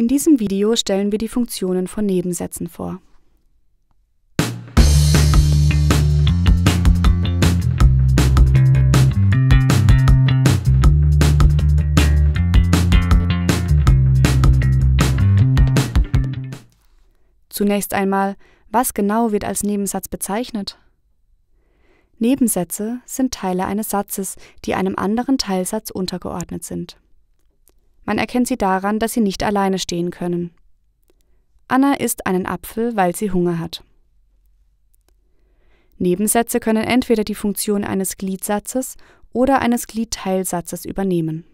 In diesem Video stellen wir die Funktionen von Nebensätzen vor. Zunächst einmal, was genau wird als Nebensatz bezeichnet? Nebensätze sind Teile eines Satzes, die einem anderen Teilsatz untergeordnet sind. Man erkennt sie daran, dass sie nicht alleine stehen können. Anna isst einen Apfel, weil sie Hunger hat. Nebensätze können entweder die Funktion eines Gliedsatzes oder eines Gliedteilsatzes übernehmen.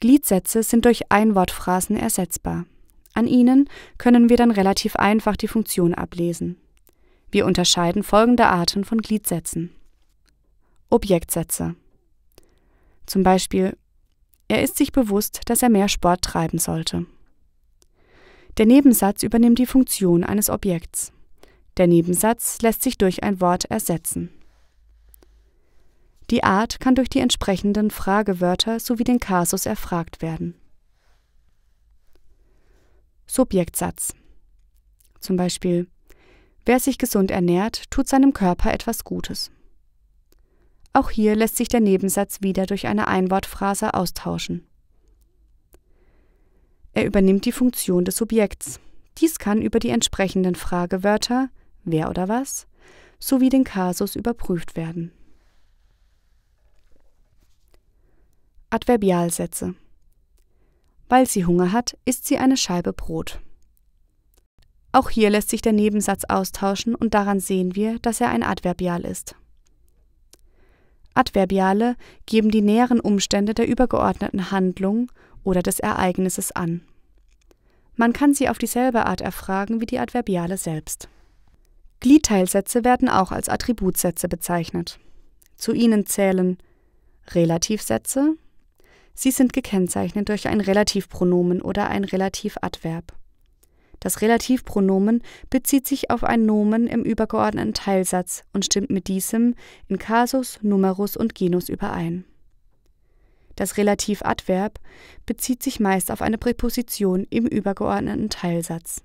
Gliedsätze sind durch Einwortphrasen ersetzbar. An ihnen können wir dann relativ einfach die Funktion ablesen. Wir unterscheiden folgende Arten von Gliedsätzen. Objektsätze. Zum Beispiel er ist sich bewusst, dass er mehr Sport treiben sollte. Der Nebensatz übernimmt die Funktion eines Objekts. Der Nebensatz lässt sich durch ein Wort ersetzen. Die Art kann durch die entsprechenden Fragewörter sowie den Kasus erfragt werden. Subjektsatz. Zum Beispiel Wer sich gesund ernährt, tut seinem Körper etwas Gutes. Auch hier lässt sich der Nebensatz wieder durch eine Einwortphrase austauschen. Er übernimmt die Funktion des Subjekts. Dies kann über die entsprechenden Fragewörter wer oder was sowie den Kasus überprüft werden. Adverbialsätze. Weil sie Hunger hat, isst sie eine Scheibe Brot. Auch hier lässt sich der Nebensatz austauschen und daran sehen wir, dass er ein Adverbial ist. Adverbiale geben die näheren Umstände der übergeordneten Handlung oder des Ereignisses an. Man kann sie auf dieselbe Art erfragen wie die Adverbiale selbst. Gliedteilsätze werden auch als Attributsätze bezeichnet. Zu ihnen zählen Relativsätze. Sie sind gekennzeichnet durch ein Relativpronomen oder ein Relativadverb. Das Relativpronomen bezieht sich auf ein Nomen im übergeordneten Teilsatz und stimmt mit diesem in Kasus, Numerus und Genus überein. Das Relativadverb bezieht sich meist auf eine Präposition im übergeordneten Teilsatz.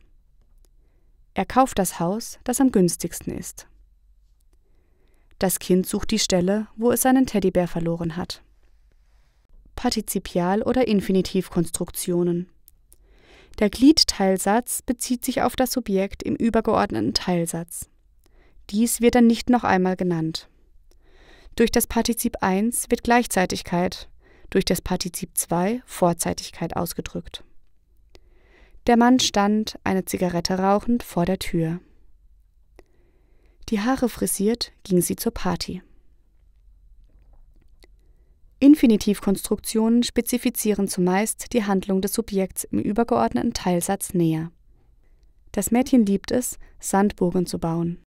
Er kauft das Haus, das am günstigsten ist. Das Kind sucht die Stelle, wo es seinen Teddybär verloren hat. Partizipial- oder Infinitivkonstruktionen der Gliedteilsatz bezieht sich auf das Subjekt im übergeordneten Teilsatz. Dies wird dann nicht noch einmal genannt. Durch das Partizip 1 wird Gleichzeitigkeit, durch das Partizip 2 Vorzeitigkeit ausgedrückt. Der Mann stand, eine Zigarette rauchend, vor der Tür. Die Haare frisiert, ging sie zur Party. Infinitivkonstruktionen spezifizieren zumeist die Handlung des Subjekts im übergeordneten Teilsatz näher. Das Mädchen liebt es, Sandburgen zu bauen